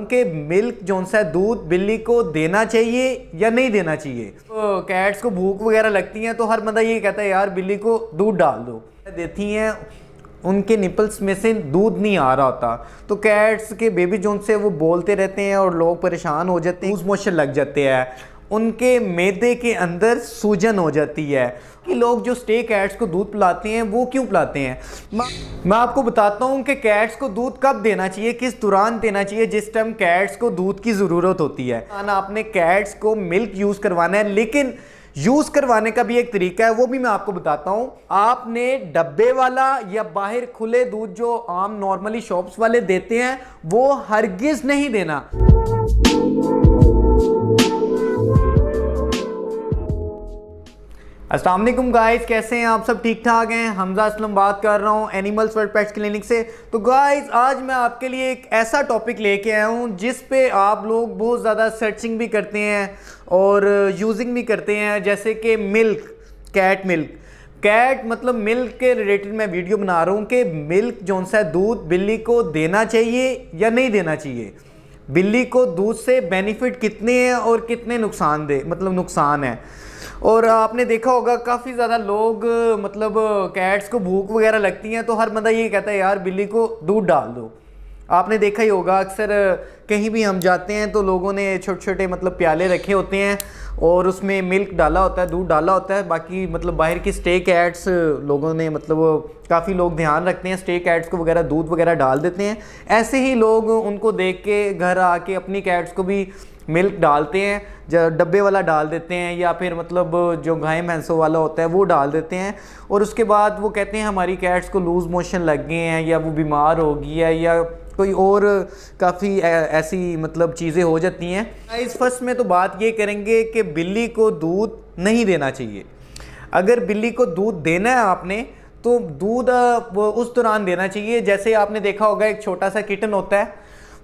उनके मिल्क जो सा दूध बिल्ली को देना चाहिए या नहीं देना चाहिए तो कैट्स को भूख वगैरह लगती है तो हर बंदा ये कहता है यार बिल्ली को दूध डाल दो देती हैं उनके निपल्स में से दूध नहीं आ रहा होता तो कैट्स के बेबी जोन से वो बोलते रहते हैं और लोग परेशान हो जाते हैं उस मोशन लग जाते हैं उनके मैदे के अंदर सूजन हो जाती है कि लोग जो स्टे कैट्स को दूध पिलाते हैं वो क्यों पिलाते हैं मैं आपको बताता हूँ कि कैट्स को दूध कब देना चाहिए किस दौरान देना चाहिए जिस टाइम कैट्स को दूध की ज़रूरत होती है आपने कैट्स को मिल्क यूज़ करवाना है लेकिन यूज़ करवाने का भी एक तरीका है वो भी मैं आपको बताता हूँ आपने डब्बे वाला या बाहर खुले दूध जो आम नॉर्मली शॉप्स वाले देते हैं वो हरगिज़ नहीं देना असलम गाइस कैसे हैं आप सब ठीक ठाक हैं हमजा असलम बात कर रहा हूँ एनिमल्स वर्ड पेट्स क्लिनिक से तो गाइस आज मैं आपके लिए एक ऐसा टॉपिक लेके आया हूँ जिस पे आप लोग बहुत ज़्यादा सर्चिंग भी करते हैं और यूजिंग भी करते हैं जैसे कि मिल्क कैट मिल्क कैट मतलब मिल्क के रिलेटेड मैं वीडियो बना रहा हूँ कि मिल्क जो सा दूध बिल्ली को देना चाहिए या नहीं देना चाहिए बिल्ली को दूध से बेनिफिट कितने हैं और कितने नुकसान दे मतलब नुकसान है और आपने देखा होगा काफ़ी ज़्यादा लोग मतलब कैट्स को भूख वगैरह लगती हैं तो हर बंदा ये कहता है यार बिल्ली को दूध डाल दो आपने देखा ही होगा अक्सर कहीं भी हम जाते हैं तो लोगों ने छोटे छोटे मतलब प्याले रखे होते हैं और उसमें मिल्क डाला होता है दूध डाला होता है बाकी मतलब बाहर की स्टे कैट्स लोगों ने मतलब काफ़ी लोग ध्यान रखते हैं स्टे कैट्स को वगैरह दूध वगैरह डाल देते हैं ऐसे ही लोग उनको देख के घर आके अपनी कैट्स को भी मिल्क डालते हैं डब्बे वाला डाल देते हैं या फिर मतलब जो गाय भैंसों वाला होता है वो डाल देते हैं और उसके बाद वो कहते हैं हमारी कैट्स को लूज़ मोशन लग गए हैं या वो बीमार हो गई है या कोई और काफ़ी ऐसी मतलब चीज़ें हो जाती हैं इस फर्स्ट में तो बात ये करेंगे कि बिल्ली को दूध नहीं देना चाहिए अगर बिल्ली को दूध देना है आपने तो दूध उस दौरान देना चाहिए जैसे आपने देखा होगा एक छोटा सा किटन होता है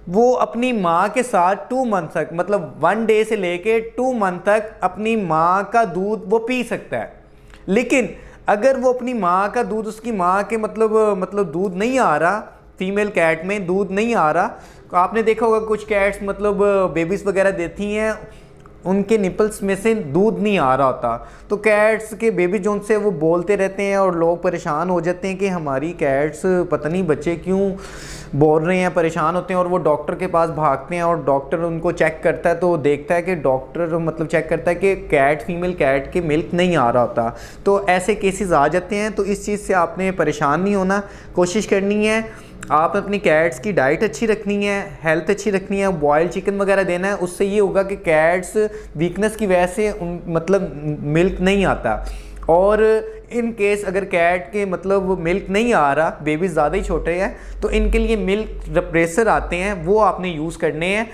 वो अपनी माँ के साथ टू मंथ तक मतलब वन डे से लेके टू मंथ तक अपनी माँ का दूध वो पी सकता है लेकिन अगर वो अपनी माँ का दूध उसकी माँ के मतलब मतलब दूध नहीं आ रहा फीमेल कैट में दूध नहीं आ रहा तो आपने देखा होगा कुछ कैट्स मतलब बेबीज़ वगैरह देती हैं उनके निपल्स में से दूध नहीं आ रहा होता तो कैट्स के बेबी जोन से वो बोलते रहते हैं और लोग परेशान हो जाते हैं कि हमारी कैट्स पता नहीं बच्चे क्यों बोल रहे हैं परेशान होते हैं और वो डॉक्टर के पास भागते हैं और डॉक्टर उनको चेक करता है तो देखता है कि डॉक्टर मतलब चेक करता है कि कैट फीमेल कैट के मिल्क नहीं आ रहा होता तो ऐसे केसेस आ जाते हैं तो इस चीज़ से आपने परेशान नहीं होना कोशिश करनी है आप अपनी कैट्स की डाइट अच्छी रखनी है हेल्थ अच्छी रखनी है बॉयल चिकन वगैरह देना है उससे ये होगा कि कैट्स वीकनेस की वजह से उन मतलब मिल्क नहीं आता और इन केस अगर कैट के मतलब मिल्क नहीं आ रहा बेबी ज़्यादा ही छोटे हैं तो इनके लिए मिल्क रिप्रेसर आते हैं वो आपने यूज़ करने हैं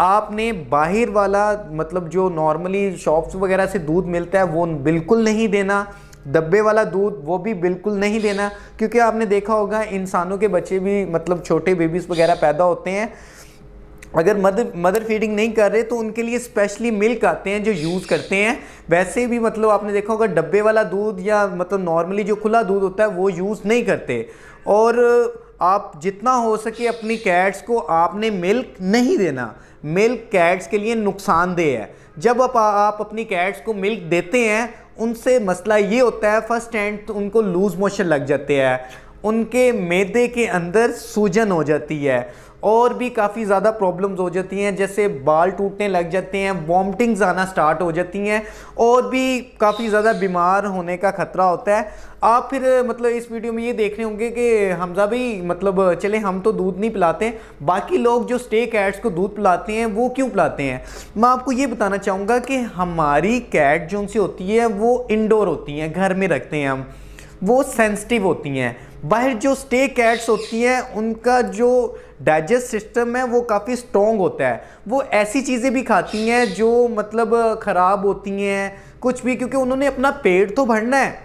आपने बाहर वाला मतलब जो नॉर्मली शॉप्स वगैरह से दूध मिलता है वो बिल्कुल नहीं देना डब्बे वाला दूध वो भी बिल्कुल नहीं देना क्योंकि आपने देखा होगा इंसानों के बच्चे भी मतलब छोटे बेबीज़ वगैरह पैदा होते हैं अगर मदर मदर फीडिंग नहीं कर रहे तो उनके लिए स्पेशली मिल्क आते हैं जो यूज़ करते हैं वैसे भी मतलब आपने देखा होगा डब्बे वाला दूध या मतलब नॉर्मली जो खुला दूध होता है वो यूज़ नहीं करते और आप जितना हो सके अपनी कैट्स को आपने मिल्क नहीं देना मिल्क कैट्स के लिए नुकसानदेह है जब आप, आप अपनी कैट्स को मिल्क देते हैं उनसे मसला ये होता है फर्स्ट हैंड तो उनको लूज़ मोशन लग जाते हैं उनके मैदे के अंदर सूजन हो जाती है और भी काफ़ी ज़्यादा प्रॉब्लम्स हो जाती हैं जैसे बाल टूटने लग जाते हैं वॉमटिंग्स आना स्टार्ट हो जाती हैं और भी काफ़ी ज़्यादा बीमार होने का ख़तरा होता है आप फिर मतलब इस वीडियो में ये देख रहे होंगे कि हमजा भाई मतलब चले हम तो दूध नहीं पिलाते बाकी लोग जो स्टे कैट्स को दूध पिलाते हैं वो क्यों पिलाते हैं मैं आपको ये बताना चाहूँगा कि हमारी कैट जो उनसे होती है वो इनडोर होती हैं घर में रखते हैं हम वो सेंसिटिव होती हैं बाहर जो स्टे कैट्स होती हैं उनका जो डाइजेस्ट सिस्टम है वो काफ़ी स्ट्रॉन्ग होता है वो ऐसी चीज़ें भी खाती हैं जो मतलब ख़राब होती हैं कुछ भी क्योंकि उन्होंने अपना पेट तो भरना है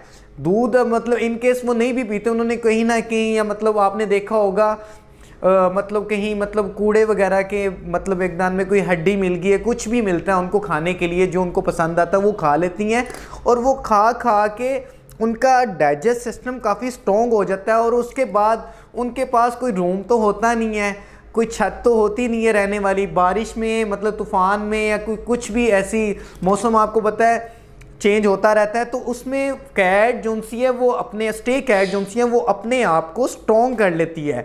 दूध मतलब इन केस वो नहीं भी पीते उन्होंने कहीं ना कहीं या मतलब आपने देखा होगा आ, मतलब कहीं मतलब कूड़े वगैरह के मतलब एक दान में कोई हड्डी मिल गई है कुछ भी मिलता है उनको खाने के लिए जो उनको पसंद आता है वो खा लेती हैं और वो खा खा के उनका डाइजेस्ट सिस्टम काफ़ी स्ट्रॉन्ग हो जाता है और उसके बाद उनके पास कोई रूम तो होता नहीं है कोई छत तो होती नहीं है रहने वाली बारिश में मतलब तूफ़ान में या कोई कुछ भी ऐसी मौसम आपको पता है चेंज होता रहता है तो उसमें कैट जोनसी है वो अपने स्टे कैट जोनसी है वो अपने आप को स्ट्रॉन्ग कर लेती है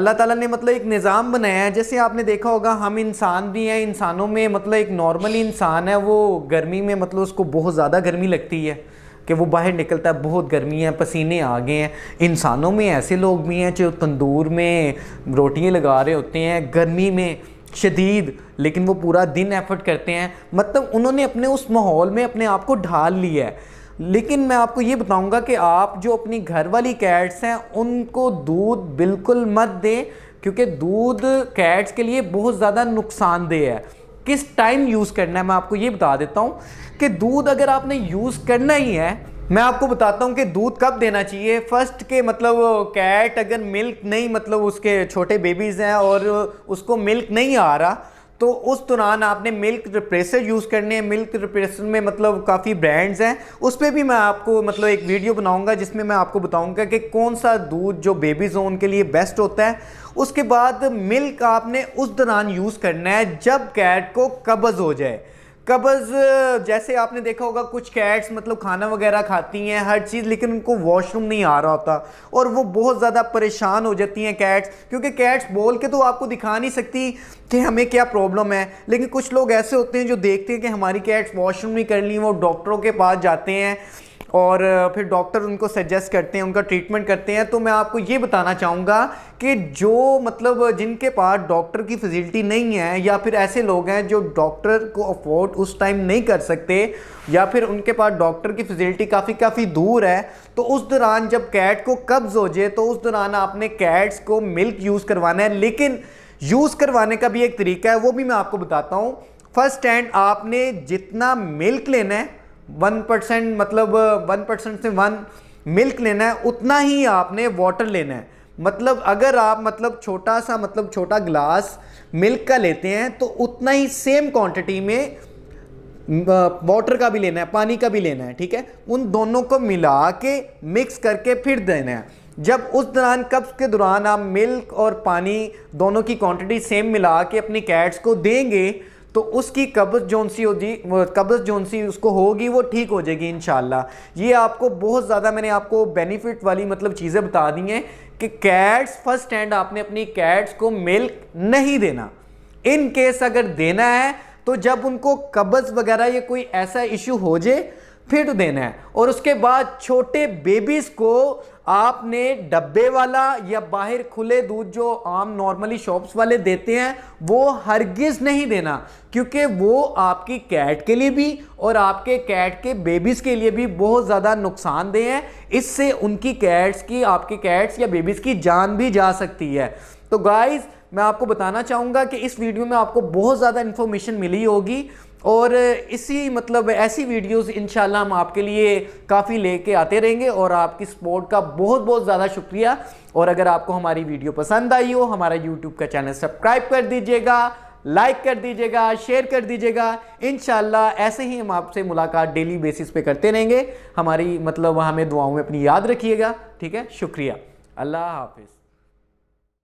अल्लाह ताला ने मतलब एक निज़ाम बनाया है जैसे आपने देखा होगा हम इंसान भी हैं इंसानों में मतलब एक नॉर्मली इंसान है वो गर्मी में मतलब उसको बहुत ज़्यादा गर्मी लगती है कि वो बाहर निकलता है बहुत गर्मी है पसीने आ गए हैं इंसानों में ऐसे लोग भी हैं जो तंदूर में रोटियाँ लगा रहे होते हैं गर्मी में शदीद लेकिन वो पूरा दिन एफर्ट करते हैं मतलब उन्होंने अपने उस माहौल में अपने आप को ढाल लिया है लेकिन मैं आपको ये बताऊंगा कि आप जो अपनी घर वाली कैट्स हैं उनको दूध बिल्कुल मत दें क्योंकि दूध कैट्स के लिए बहुत ज़्यादा नुकसानदेह है किस टाइम यूज़ करना है मैं आपको ये बता देता हूँ कि दूध अगर आपने यूज़ करना ही है मैं आपको बताता हूँ कि दूध कब देना चाहिए फर्स्ट के मतलब कैट अगर मिल्क नहीं मतलब उसके छोटे बेबीज़ हैं और उसको मिल्क नहीं आ रहा तो उस दौरान आपने मिल्क रिप्रेसर यूज़ करने हैं मिल्क रिप्रेसर में मतलब काफ़ी ब्रांड्स हैं उस पर भी मैं आपको मतलब एक वीडियो बनाऊंगा जिसमें मैं आपको बताऊंगा कि कौन सा दूध जो बेबी जोन के लिए बेस्ट होता है उसके बाद मिल्क आपने उस दौरान यूज़ करना है जब कैट को कब्ज़ हो जाए कबज़ जैसे आपने देखा होगा कुछ कैट्स मतलब खाना वगैरह खाती हैं हर चीज़ लेकिन उनको वॉशरूम नहीं आ रहा होता और वो बहुत ज़्यादा परेशान हो जाती हैं कैट्स क्योंकि कैट्स बोल के तो आपको दिखा नहीं सकती कि हमें क्या प्रॉब्लम है लेकिन कुछ लोग ऐसे होते हैं जो देखते हैं कि हमारी कैट्स वॉशरूम नहीं कर ली वो डॉक्टरों के पास जाते हैं और फिर डॉक्टर उनको सजेस्ट करते हैं उनका ट्रीटमेंट करते हैं तो मैं आपको ये बताना चाहूँगा कि जो मतलब जिनके पास डॉक्टर की फैसिलिटी नहीं है या फिर ऐसे लोग हैं जो डॉक्टर को अफोर्ड उस टाइम नहीं कर सकते या फिर उनके पास डॉक्टर की फैसिलिटी काफ़ी काफ़ी दूर है तो उस दौरान जब कैट को कब्ज़ हो जाए तो उस दौरान आपने कैट्स को मिल्क यूज़ करवाना है लेकिन यूज़ करवाने का भी एक तरीका है वो भी मैं आपको बताता हूँ फर्स्ट एंड आपने जितना मिल्क लेना है वन परसेंट मतलब वन परसेंट से वन मिल्क लेना है उतना ही आपने वाटर लेना है मतलब अगर आप मतलब छोटा सा मतलब छोटा ग्लास मिल्क का लेते हैं तो उतना ही सेम क्वांटिटी में वाटर का भी लेना है पानी का भी लेना है ठीक है उन दोनों को मिला के मिक्स करके फिर देना है जब उस दौरान कब्ज़ के दौरान आप मिल्क और पानी दोनों की क्वांटिटी सेम मिला के अपनी कैट्स को देंगे तो उसकी कब्ज़ जोन सी होगी कब्ज़ जोन सी उसको होगी वो ठीक हो जाएगी इन ये आपको बहुत ज़्यादा मैंने आपको बेनिफिट वाली मतलब चीज़ें बता दी हैं कि कैट्स फर्स्ट हैंड आपने अपनी कैट्स को मिल्क नहीं देना इन केस अगर देना है तो जब उनको कब्ज़ वगैरह या कोई ऐसा इशू हो जाए फिर तो देना है और उसके बाद छोटे बेबीज़ को आपने डब्बे वाला या बाहर खुले दूध जो आम नॉर्मली शॉप्स वाले देते हैं वो हरगिज़ नहीं देना क्योंकि वो आपकी कैट के लिए भी और आपके कैट के बेबीज़ के लिए भी बहुत ज़्यादा नुकसानदेह हैं इससे उनकी कैट्स की आपके कैट्स या बेबीज़ की जान भी जा सकती है तो गाइज़ मैं आपको बताना चाहूँगा कि इस वीडियो में आपको बहुत ज़्यादा इन्फॉर्मेशन मिली होगी और इसी मतलब ऐसी वीडियोस इनशाला हम आपके लिए काफ़ी लेके आते रहेंगे और आपकी सपोर्ट का बहुत बहुत ज़्यादा शुक्रिया और अगर आपको हमारी वीडियो पसंद आई हो हमारा यूट्यूब का चैनल सब्सक्राइब कर दीजिएगा लाइक कर दीजिएगा शेयर कर दीजिएगा इन ऐसे ही हम आपसे मुलाकात डेली बेसिस पे करते रहेंगे हमारी मतलब हमें दुआओं में अपनी याद रखिएगा ठीक है शुक्रिया अल्लाह हाफिज़